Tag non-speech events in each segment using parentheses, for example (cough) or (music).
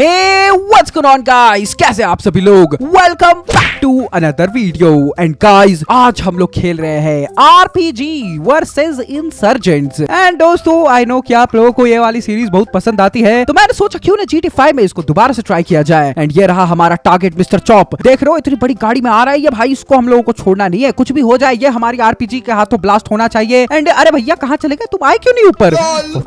Hey! What's going on guys कैसे आप सभी लोग welcome back to another video and guys आज हम लोग खेल रहे हैं R P G versus insurgent and दोस्तों आई नो की आप लोगों को ये वाली सीरीज बहुत पसंद आती है तो मैंने सोचा क्यों ना जी टी फाइव में इसको दोबारा से ट्राई किया जाए एंड ये रहा हमारा टारगेट मिस्टर चौप देख रहे हो इतनी बड़ी गाड़ी में आ रहा है ये भाई इसको हम लोगों को छोड़ना नहीं है कुछ भी हो जाए ये हमारी आर पी जी के हाथों ब्लास्ट होना चाहिए एंड अरे भैया कहाँ चले गए तुम आए क्यों नहीं ऊपर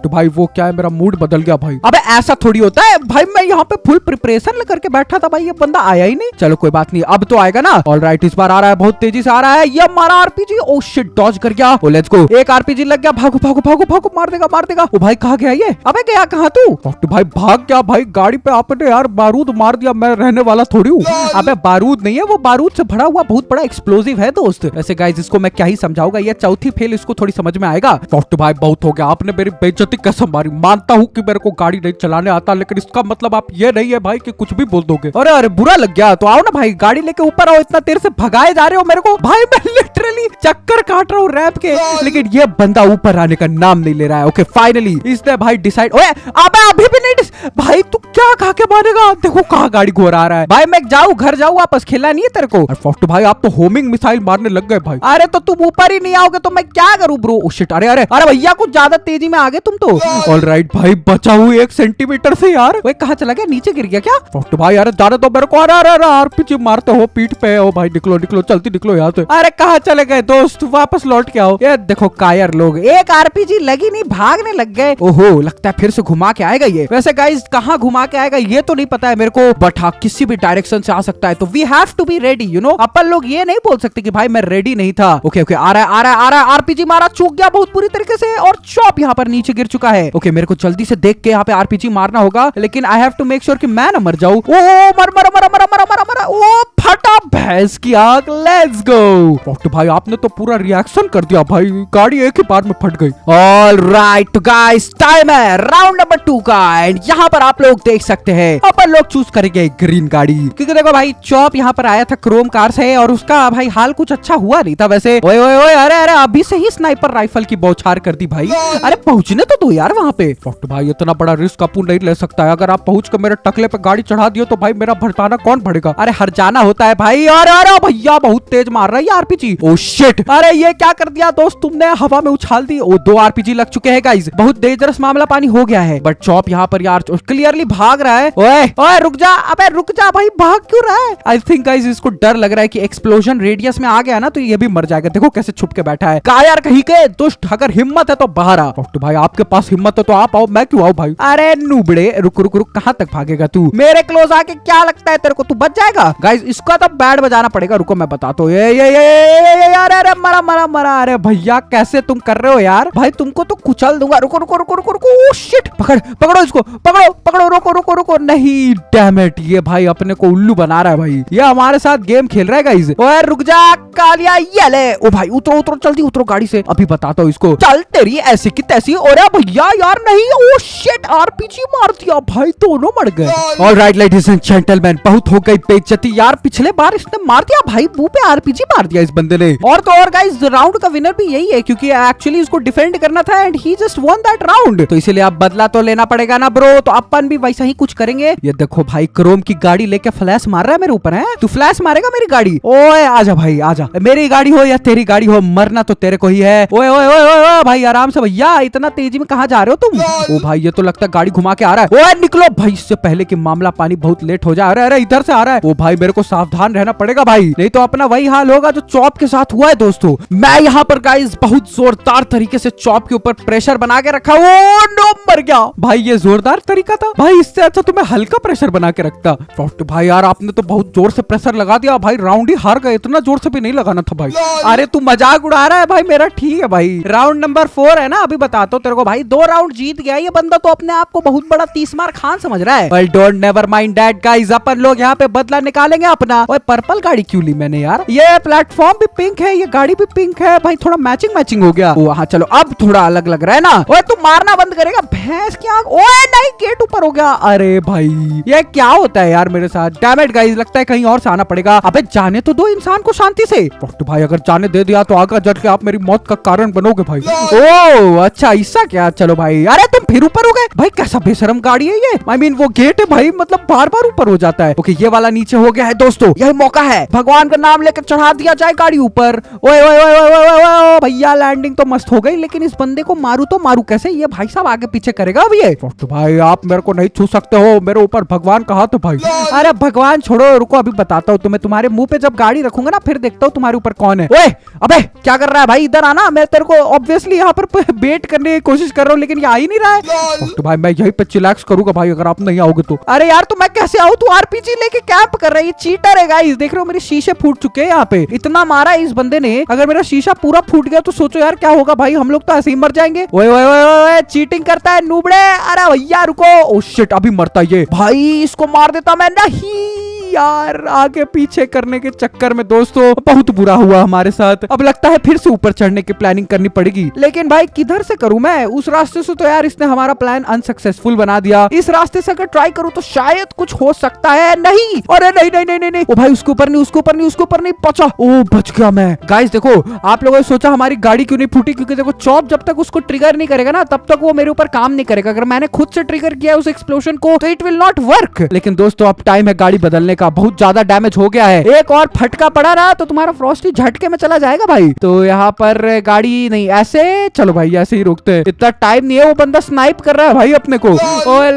तो भाई वो क्या है मेरा मूड बदल गया भाई अब ऐसा थोड़ी होता है भाई मैं यहाँ पे फुल प्रिपरेशन स्टेशन लेकर के बैठा था भाई ये बंदा आया ही नहीं चलो कोई बात नहीं अब तो आएगा ना ऑल राइट इस बार आ रहा है बहुत तेजी से आ रहा है ये मारा आरपीजी ओ शिट डॉज कर गया ओ लेट्स गो एक आरपीजी लग गया भागो भागो भागो भागो मार देगा मार देगा ओ oh भाई कहा गया ये अबे गया कहा तू तो भाई भाग गया भाई गाड़ी पे आपने यार बारूद मार दिया मैं रहने वाला थोड़ी हूँ अबे बारूद नहीं है वो बारूद से भरा हुआ बहुत बड़ा एक्सप्लोजिव है दोस्त वैसे गाइज इसको मैं क्या ही समझाऊंगा ये चौथी फेल इसको थोड़ी समझ में आएगा तो भाई बहुत हो गया आपने मेरी बेइज्जती कसम मारी मानता हूँ की मेरे को गाड़ी नहीं चलाने आता लेकिन इसका मतलब आप ये नहीं है भाई की कुछ भी बोल दोगे अरे अरे बुरा लग गया तो आओ ना भाई गाड़ी लेके ऊपर आओ इतना देर से भगाए जा रहे हो मेरे को भाई मैं लिटरली चक्कर काट रहा हूँ रैप के लेकिन ये बंदा ऊपर आने का नाम नहीं ले रहा है ओके फाइनली इसने भाई डिसाइड ओए अबे अभी भी नहीं भाई तू क्या खा के मारेगा देखो कहा गाड़ी घोर आ रहा है भाई मैं जाऊँ घर जाऊँ वापस खेला नहीं है तेरे को फोटो भाई आप तो होमिंग मिसाइल मारने लग गए भाई अरे तो तुम ऊपर ही नहीं आओगे तो मैं क्या करूँ ब्रो शिट oh, अरे अरे अरे भैया कुछ ज्यादा तेजी में आ गए तुम तो ऑल राइट भाई बचा हुई एक सेंटीमीटर से यार वही कहा चला गया नीचे गिर गया क्या तो भाई यार जाने दो मेरे को अरे अरे अरे पीछे मारते हो पीठ पे हो भाई निकलो निकलो चलती निकलो यार से अरे कहा चले गए दोस्त वापस लौट के आओ ये देखो कायर लोग एक आरपीजी लगी नहीं भागने लग गए ओहो लगता है फिर से घुमा के आएगा ये वैसे गाइज कहाँ घुमा के आएगा ये तो नहीं पता है मेरे को बट हाँ किसी भी डायरेक्शन से आ सकता है तो we have to be ready you know अपन लोग ये नहीं बोल सकते कि भाई मैं रेडी नहीं था ओके ओके आ रहा है आ रहा है आ रहा है आरपीजी मारा चूक गया बहुत पूरी तरीके से और चौप यहाँ पर नीचे गिर चुका है ओके मेरे को जल्दी से देख के यहाँ पे आरपीजी मारना होगा लेकिन I have to make sure की मैं ना मर जाऊ ओ मर मर मर मर मर मर मर ओ फटा भैंस की आग लेट्स गो डॉक्टर भाई आपने तो पूरा रिएक्शन कर दिया भाई गाड़ी एक ही बार में फट गई ऑल राइट गाइस टाइम है राउंड नंबर टू का एंड यहाँ पर आप लोग देख सकते हैं अपन लोग चूज करेंगे ग्रीन गाड़ी क्योंकि देखो भाई चौप यहाँ पर आया था क्रोम कार से और उसका भाई हाल कुछ अच्छा हुआ नहीं था वैसे ओए ओए ओए अरे अरे अभी से ही स्नाइपर राइफल की बौछार कर दी भाई अरे पहुंचने तो दो यार वहाँ पे डॉक्टर भाई इतना बड़ा रिस्क अपन नहीं ले सकता है अगर आप पहुंच कर मेरे टकले पे गाड़ी गाड़ी चढ़ा दियो तो भाई मेरा भरताना कौन भरेगा अरे हर जाना होता है भाई अरे अरे भैया बहुत तेज मार रहा है आरपीजी ओ शिट अरे ये क्या कर दिया दोस्त तुमने हवा में उछाल दी ओ दो आरपीजी लग चुके हैं गाइज बहुत डेंजरस मामला पानी हो गया है बट चौप यहाँ पर यार क्लियरली भाग रहा है ओए ओए रुक जा अबे रुक जा भाई भाग क्यों रहा है आई थिंक गाइज इसको डर लग रहा है कि एक्सप्लोजन रेडियस में आ गया ना तो ये भी मर जाएगा देखो कैसे छुप के बैठा है का यार कहीं के दुष्ट अगर हिम्मत है तो बाहर आ डॉक्टर तो भाई आपके पास हिम्मत है तो आप आओ मैं क्यों आऊ भाई अरे नुबड़े रुक रुक रुक कहाँ तक भागेगा तू मेरे क्लोज आके क्या लगता है तेरे को तू बच जाएगा गाइज इसका तो बैड बजाना पड़ेगा रुको मैं बता तो ये ये ये यार अरे मरा मरा मरा अरे भैया कैसे तुम कर रहे हो यार भाई तुमको तो कुचल दूंगा रुको रुको रुको रुको रुको शिट oh, पकड़ पकड़ो इसको पकड़ो पकड़ो रुको रुको रुको नहीं डैमेट ये भाई अपने को उल्लू बना रहा है भाई ये हमारे साथ गेम खेल रहा है गाइज ओए रुक जा कालिया ये ले ओ भाई उतरो उतरो जल्दी उतरो गाड़ी से अभी बताता हूँ इसको चल तेरी ऐसी की तैसी और भैया यार नहीं ओ शिट आरपीजी मार दिया भाई दोनों मर गए और all right ladies and gentleman बहुत हो गई बेचती यार पिछले बार इसने मार दिया भाई मुंह पे आरपीजी मार दिया इस बंदे ने और तो और गाइस राउंड का विनर भी यही है क्योंकि एक्चुअली उसको डिफेंड करना था and he just won that round तो इसीलिए आप बदला तो लेना पड़ेगा ना ब्रो तो अपन भी वैसा ही कुछ करेंगे ये देखो भाई क्रोम की गाड़ी लेके फ्लैश मार रहा है मेरे ऊपर है तू फ्लैश मारेगा मेरी गाड़ी ओए आजा भाई आजा मेरी गाड़ी हो या तेरी गाड़ी हो मरना तो तेरे को ही है ओए ओए ओए ओए भाई आराम से भैया इतना तेजी में कहा जा रहे हो तुम ओ भाई ये तो लगता है गाड़ी घुमा के आ रहा है ओए निकलो भाई इससे पहले के मामले कमला पानी बहुत लेट हो जाए अरे अरे इधर से आ रहा है वो भाई मेरे को सावधान रहना पड़ेगा भाई नहीं तो अपना वही हाल होगा जो चौप के साथ हुआ है दोस्तों मैं यहाँ पर गाइस बहुत जोरदार तरीके से चौप के ऊपर प्रेशर बना के रखा वो नो मर गया भाई ये जोरदार तरीका था भाई इससे अच्छा तुम्हें तो हल्का प्रेशर बना के रखता भाई यार आपने तो बहुत जोर से प्रेशर लगा दिया भाई राउंड ही हार गए इतना जोर से भी नहीं लगाना था भाई अरे तू मजाक उड़ा रहा है भाई मेरा ठीक है भाई राउंड नंबर फोर है ना अभी बताता हूँ तेरे को भाई दो राउंड जीत गया ये बंदा तो अपने आप को बहुत बड़ा तीस मार खान समझ रहा है नेवर माइंड डेट गाइज अपन लोग यहाँ पे बदला निकालेंगे अपना और पर्पल गाड़ी क्यों ली मैंने यार ये प्लेटफॉर्म भी पिंक है ये गाड़ी भी पिंक है भाई थोड़ा मैचिंग मैचिंग हो गया ओ हाँ चलो अब थोड़ा अलग लग रहा है ना ओए तू मारना बंद करेगा भैंस की आंख ओए नहीं गेट ऊपर हो गया अरे भाई ये क्या होता है यार मेरे साथ डैमेट गाइज लगता है कहीं और से आना पड़ेगा अबे जाने तो दो इंसान को शांति से तो भाई अगर जाने दे दिया तो आगे जट के आप मेरी मौत का कारण बनोगे भाई ओ अच्छा ऐसा क्या चलो भाई अरे तुम फिर ऊपर हो गए भाई कैसा बेशरम गाड़ी है ये आई I मीन mean, वो गेट है भाई मतलब बार बार ऊपर हो जाता है ओके ये वाला नीचे हो गया है दोस्तों यही मौका है भगवान का नाम लेकर चढ़ा दिया जाए गाड़ी ऊपर भैया लैंडिंग तो मस्त हो गई लेकिन इस बंदे को मारू तो मारू कैसे ये भाई साहब आगे पीछे करेगा अब ये तो भाई आप मेरे को नहीं छू सकते हो मेरे ऊपर भगवान कहा तो भाई अरे भगवान छोड़ो रुको अभी बताता हूँ तुम्हें तुम्हारे मुंह पे जब गाड़ी रखूंगा ना फिर देखता हूँ तुम्हारे ऊपर कौन है ओए अबे क्या कर रहा है भाई इधर आना मैं तेरे को ऑब्वियसली यहाँ पर वेट (laughs) करने की कोशिश कर रहा हूँ लेकिन ये आ ही नहीं रहा है तो भाई मैं यही पे चिलैक्स करूंगा भाई अगर आप नहीं आओगे तो अरे यार तो मैं कैसे आऊ तू आरपीजी लेके कैंप कर रही है चीटर है गाइस देख रहे हो मेरे शीशे फूट चुके हैं यहाँ पे इतना मारा इस बंदे ने अगर मेरा शीशा पूरा फूट गया तो सोचो यार क्या होगा भाई हम लोग तो ऐसे ही मर जाएंगे ओए ओए ओए ओए चीटिंग करता है नूबड़े अरे भैया रुको ओ oh, शिट अभी मरता ये भाई इसको मार देता मैं नहीं यार आगे पीछे करने के चक्कर में दोस्तों बहुत बुरा हुआ हमारे साथ अब लगता है फिर से ऊपर चढ़ने की प्लानिंग करनी पड़ेगी लेकिन भाई किधर से करूँ मैं उस रास्ते से तो यार इसने हमारा प्लान अनसक्सेसफुल बना दिया इस रास्ते से अगर ट्राई करूँ तो शायद कुछ हो सकता है नहीं अरे नहीं नहीं नहीं नहीं, नहीं। ओ भाई उसके ऊपर नहीं उसके ऊपर नहीं उसके ऊपर नहीं पचा ओ बच गया मैं गाइस देखो आप लोगों ने सोचा हमारी गाड़ी क्यों नहीं फूटी क्योंकि देखो चौप जब तक उसको ट्रिगर नहीं करेगा ना तब तक वो मेरे ऊपर काम नहीं करेगा अगर मैंने खुद से ट्रिगर किया उस एक्सप्लोशन को तो इट विल नॉट वर्क लेकिन दोस्तों अब टाइम है गाड़ी बदलने का का बहुत ज्यादा डैमेज हो गया है एक और फटका पड़ा रहा तो तुम्हारा फ्रॉस्टी झटके में चला जाएगा भाई तो यहाँ पर गाड़ी नहीं ऐसे चलो भाई ऐसे ही रोकते हैं इतना टाइम नहीं है वो बंदा स्नाइप कर रहा है भाई अपने को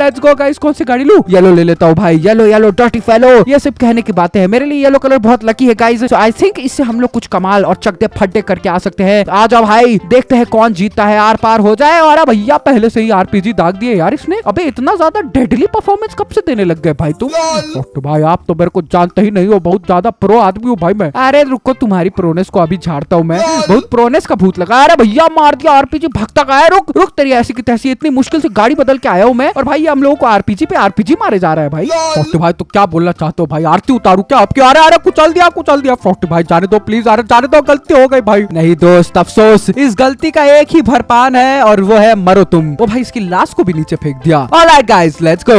लेट्स गो गाइस कौन सी गाड़ी लू येलो ले लेता हूँ भाई येलो येलो डॉटी फेलो ये सिर्फ कहने की बातें हैं मेरे लिए येलो कलर बहुत लकी है गाइज आई थिंक इससे हम लोग कुछ कमाल और चकते फटे करके आ सकते हैं आ जाओ भाई देखते हैं कौन जीतता है आर पार हो जाए और भैया पहले से ही आरपीजी दाग दिए यार इसने अबे इतना ज्यादा डेडली परफॉर्मेंस कब से देने लग गए भाई तुम तो भाई आप तो मेरे को जानते ही नहीं हो बहुत ज्यादा प्रो आदमी हूँ भाई मैं अरे रुको तुम्हारी प्रोनेस को अभी झाड़ता हूँ मैं बहुत प्रोनेस का भूत लगा अरे भैया मार दिया आरपीजी भक्ता का रुक रुक तेरी ऐसी की तैसी इतनी मुश्किल से गाड़ी बदल के आया हूँ मैं और भाई हम लोगों को आरपीजी पे आरपीजी मारे जा रहा है भाई फोर्टी भाई तो क्या बोलना चाहते हो भाई आरती उतारू क्या आपके अरे अरे कुचल दिया कुचल दिया फोर्टी भाई जाने दो प्लीज अरे जाने दो गलती हो गई भाई नहीं दोस्त अफसोस इस गलती का एक ही भरपान है और वो है मरो तुम वो भाई इसकी लाश को भी नीचे फेंक दिया all right guys let's go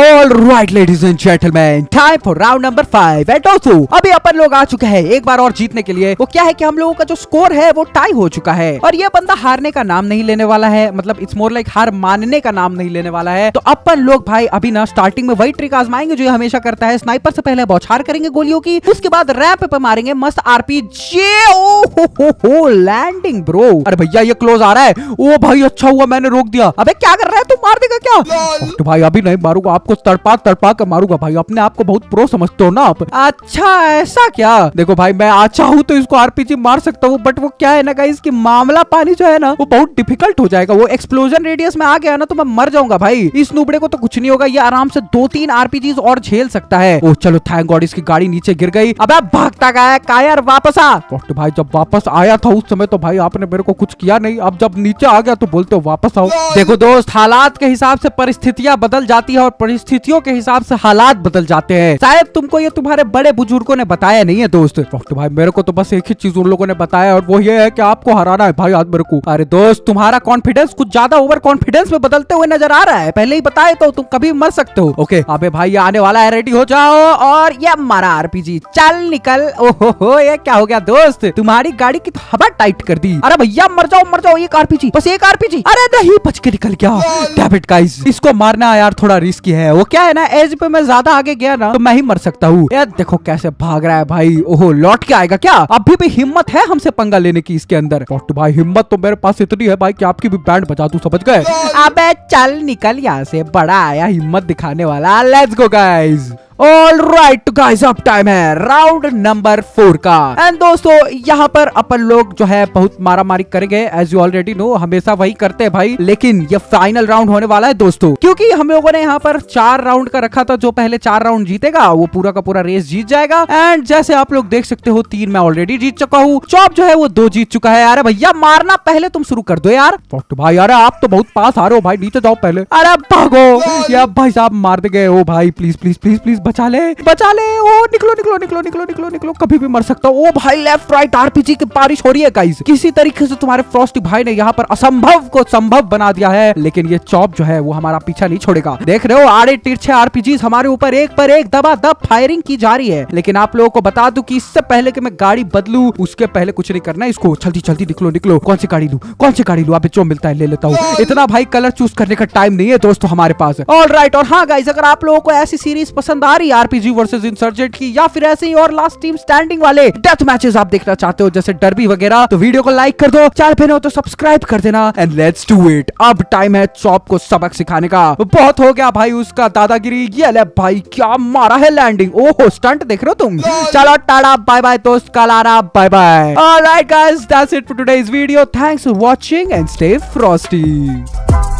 all right ladies and gentleman time time for round number five and also अभी अपन लोग आ चुके हैं एक बार और जीतने के लिए वो क्या है कि हम लोगों का जो स्कोर है वो टाई हो चुका है और ये बंदा हारने का नाम नहीं लेने वाला है मतलब इट्स मोर लाइक हार मानने का नाम नहीं लेने वाला है तो अपन लोग भाई अभी ना स्टार्टिंग में वही ट्रिक आजमाएंगे जो हमेशा करता है स्नाइपर से पहले बौछार करेंगे गोलियों की उसके बाद रैप पे मारेंगे मस्त आरपी जे ओ हो हो हो लैंडिंग ब्रो अरे भैया ये क्लोज आ रहा है ओ भाई अच्छा हुआ मैंने रोक दिया अबे क्या कर रहा है तू मार देगा क्या तो भाई अभी नहीं मारूंगा आपको तड़पा तड़पा कर मारूंगा भाई अपने आप को बहुत प्रो समझते हो ना आप अच्छा ऐसा क्या देखो भाई मैं अच्छा हूँ तो इसको आरपीजी मार सकता हूँ बट वो क्या है ना इसकी मामला पानी जो है ना वो बहुत डिफिकल्ट हो जाएगा वो एक्सप्लोजन रेडियस में आ गया ना तो मैं मर जाऊंगा भाई इस नुबड़े को तो कुछ नहीं होगा ये आराम से दो तीन आरपीजी और झेल सकता है ओ चलो थैंक गॉड इसकी गाड़ी नीचे गिर गई अब भागता गया का यार वापस आ तो भाई जब वापस आया था उस समय तो भाई आपने मेरे को कुछ किया नहीं अब जब नीचे आ गया तो बोलते हो वापस आओ देखो दोस्त हालात के हिसाब से परिस्थितियां बदल जाती है और परिस्थितियों के हिसाब से हालात बदल जाते हैं शायद तुमको ये तुम्हारे बड़े बुजुर्गो ने बताया नहीं है दोस्त तो भाई मेरे को तो बस एक ही चीज उन लोगों ने बताया और वो ये है की आपको हराना है भाई मेरे को अरे दोस्त तुम्हारा कॉन्फिडेंस कुछ ज्यादा ओवर कॉन्फिडेंस में बदलते हुए नजर आ रहा है पहले ही बताए तो तुम कभी मर सकते हो ओके अबे भाई ये आने वाला है रेडी हो जाओ और ये मारा आरपीजी चल निकल ओहो हो ये क्या हो गया दोस्त तुम्हारी गाड़ी की तो हवा टाइट कर दी अरे भैया मर जाओ मर जाओ एक आरपीजी बस एक आरपीजी अरे नहीं बच के निकल गया डैबिट गाइस इसको मारना यार थोड़ा रिस्की है वो क्या है ना एज पे मैं ज्यादा आगे गया ना तो मैं ही मर सकता हूँ देखो कैसे भाग रहा है भाई ओहो लौट के आएगा क्या अभी भी हिम्मत है हमसे पंगा लेने की इसके अंदर भाई हिम्मत तो मेरे पास इतनी है भाई की आपकी भी बैंड बजा तू समझ गए अब चल निकल यहाँ से बड़ा आया हिम्मत दिखाने वाला let's go guys all right तो अब टाइम है राउंड नंबर फोर का एंड दोस्तों यहाँ पर अपन लोग जो है बहुत मारा मारी करेंगे एज यू ऑलरेडी नो हमेशा वही करते हैं भाई लेकिन ये फाइनल राउंड होने वाला है दोस्तों क्योंकि हम लोगों ने यहाँ पर चार राउंड का रखा था जो पहले चार राउंड जीतेगा वो पूरा का पूरा रेस जीत जाएगा एंड जैसे आप लोग देख सकते हो तीन मैं ऑलरेडी जीत चुका हूँ चौप जो है वो दो जीत चुका है यार भैया मारना पहले तुम शुरू कर दो यार भाई यार आप तो बहुत पास आ रहे हो भाई नीचे जाओ पहले अरे भागो यार भाई साहब मार गए हो भाई प्लीज प्लीज प्लीज प्लीज बचा ले बचा ले ओ निकलो निकलो निकलो निकलो निकलो निकलो कभी भी मर सकता हूँ ओ भाई लेफ्ट राइट आरपीजी की बारिश हो रही है गाइस किसी तरीके से तुम्हारे फ्रॉस्टी भाई ने यहाँ पर असंभव को संभव बना दिया है लेकिन ये चौप जो है वो हमारा पीछा नहीं छोड़ेगा देख रहे हो आड़े तिरछे आरपीजी हमारे ऊपर एक पर एक दबा दब फायरिंग की जा रही है लेकिन आप लोगों को बता दू की इससे पहले की मैं गाड़ी बदलू उसके पहले कुछ नहीं करना इसको जल्दी जल्दी निकलो निकलो कौन सी गाड़ी लू कौन सी गाड़ी लू आप जो मिलता है ले लेता हूँ इतना भाई कलर चूज करने का टाइम नहीं है दोस्तों हमारे पास ऑल राइट और हाँ गाइज अगर आप लोगों को ऐसी सीरीज पसंद आ सारी आरपीजी वर्सेज इंसर्जेंट की या फिर ऐसे ही और लास्ट टीम स्टैंडिंग वाले डेथ मैचेस आप देखना चाहते हो जैसे डरबी वगैरह तो वीडियो को लाइक कर दो चार पे हो तो सब्सक्राइब कर देना एंड लेट्स डू इट अब टाइम है चॉप को सबक सिखाने का बहुत हो गया भाई उसका दादागिरी ये ले भाई क्या मारा है लैंडिंग ओहो स्टंट देख रहे हो तुम चलो टाड़ा बाय बाय दोस्त कल आना bye bye all right guys that's it for today's video thanks for watching and stay frosty